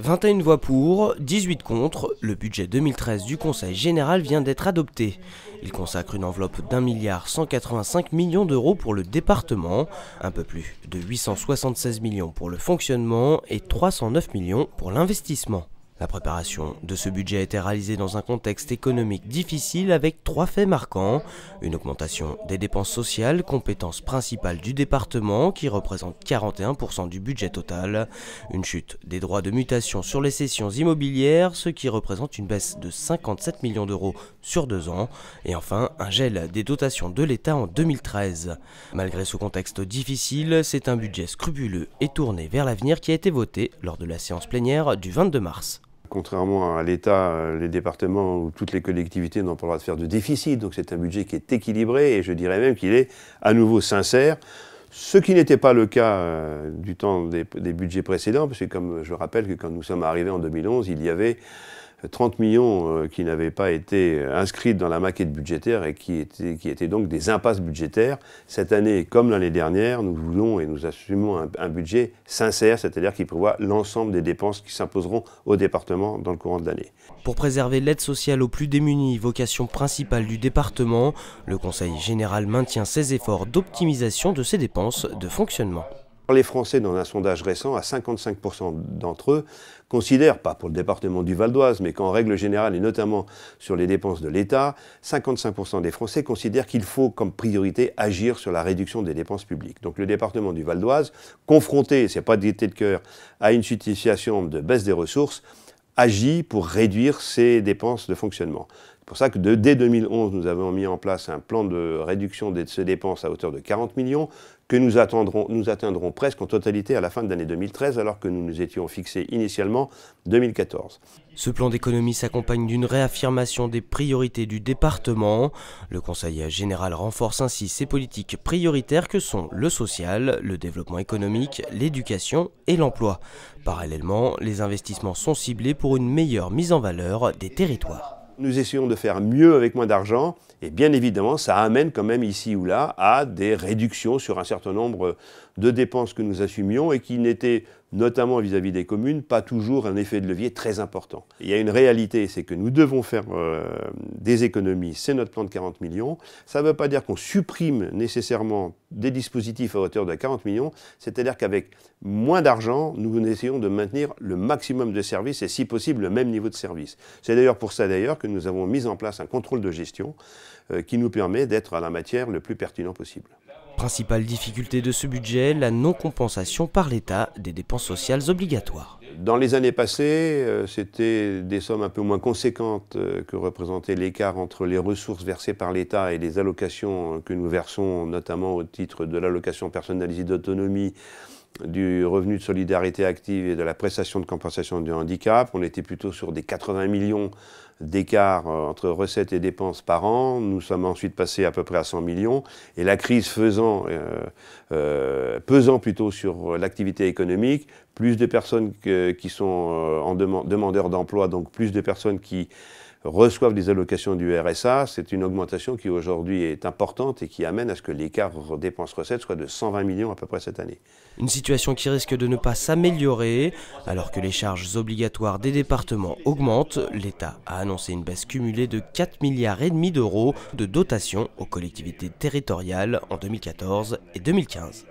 21 voix pour, 18 contre, le budget 2013 du Conseil général vient d'être adopté. Il consacre une enveloppe d'un milliard 185 millions d'euros pour le département, un peu plus de 876 millions pour le fonctionnement et 309 millions pour l'investissement. La préparation de ce budget a été réalisée dans un contexte économique difficile avec trois faits marquants. Une augmentation des dépenses sociales, compétence principale du département qui représente 41% du budget total. Une chute des droits de mutation sur les cessions immobilières, ce qui représente une baisse de 57 millions d'euros sur deux ans. Et enfin, un gel des dotations de l'État en 2013. Malgré ce contexte difficile, c'est un budget scrupuleux et tourné vers l'avenir qui a été voté lors de la séance plénière du 22 mars. Contrairement à l'État, euh, les départements ou toutes les collectivités n'ont pas le droit de faire de déficit, donc c'est un budget qui est équilibré et je dirais même qu'il est à nouveau sincère, ce qui n'était pas le cas euh, du temps des, des, budgets précédents, parce que comme je rappelle que quand nous sommes arrivés en 2011, il y avait 30 millions euh, qui n'avaient pas été euh, inscrits dans la maquette budgétaire et qui étaient, donc des impasses budgétaires. Cette année, comme l'année dernière, nous voulons et nous assumons un, un budget sincère, c'est-à-dire qui prévoit l'ensemble des dépenses qui s'imposeront au département dans le courant de l'année. Pour préserver l'aide sociale aux plus démunis, vocation principale du département, le Conseil général maintient ses efforts d'optimisation de ses dépenses de fonctionnement les Français, dans un sondage récent, à 55% d'entre eux, considèrent, pas pour le département du Val d'Oise, mais qu'en règle générale, et notamment sur les dépenses de l'État, 55% des Français considèrent qu'il faut comme priorité agir sur la réduction des dépenses publiques. Donc le département du Val d'Oise, confronté, c'est pas d'été de cœur, à une situation de baisse des ressources, agit pour réduire ses dépenses de fonctionnement. C'est pour ça que dès 2011, nous avons mis en place un plan de réduction de ces dépenses à hauteur de 40 millions que nous, atteindrons presque en totalité à la fin de l'année 2013, alors que nous nous étions fixés initialement 2014. Ce plan d'économie s'accompagne d'une réaffirmation des priorités du département. Le conseil général renforce ainsi ses politiques prioritaires que sont le social, le développement économique, l'éducation et l'emploi. Parallèlement, les investissements sont ciblés pour une meilleure mise en valeur des territoires nous essayons de faire mieux avec moins d'argent, et bien évidemment, ça amène quand même ici ou là à des réductions sur un certain nombre de dépenses que nous assumions et qui n'étaient notamment vis-à-vis des communes, pas toujours un effet de levier très important. Il y a une réalité, c'est que nous devons faire euh, des économies, c'est notre plan de 40 millions. Ça ne veut pas dire qu'on supprime nécessairement des dispositifs à hauteur de 40 millions, c'est-à-dire qu'avec moins d'argent, nous essayons de maintenir le maximum de services et si possible le même niveau de services. C'est d'ailleurs pour ça d'ailleurs que nous avons mis en place un contrôle de gestion euh, qui nous permet d'être à la matière le plus pertinent possible. Principale difficulté de ce budget, la non-compensation par l'État des dépenses sociales obligatoires. Dans les années passées, euh, c'était des sommes un peu moins conséquentes euh, que représentait l'écart entre les ressources versées par l'État et les allocations euh, que nous versons, notamment au titre de l'allocation personnalisée d'autonomie du revenu de solidarité active et de la prestation de compensation du handicap. On était plutôt sur des 80 millions d'écart euh, entre recettes et dépenses par an. Nous sommes ensuite passés à peu près à 100 millions. Et la crise faisant, euh, euh, pesant plutôt sur l'activité économique, plus de personnes qui sont en demandeurs d'emploi, donc plus de personnes qui reçoivent des allocations du RSA, c'est une augmentation qui aujourd'hui est importante et qui amène à ce que l'écart dépenses-recettes soit de 120 millions à peu près cette année. Une situation qui risque de ne pas s'améliorer alors que les charges obligatoires des départements augmentent, l'État a annoncé une baisse cumulée de 4 milliards et demi d'euros de dotation aux collectivités territoriales en 2014 et 2015.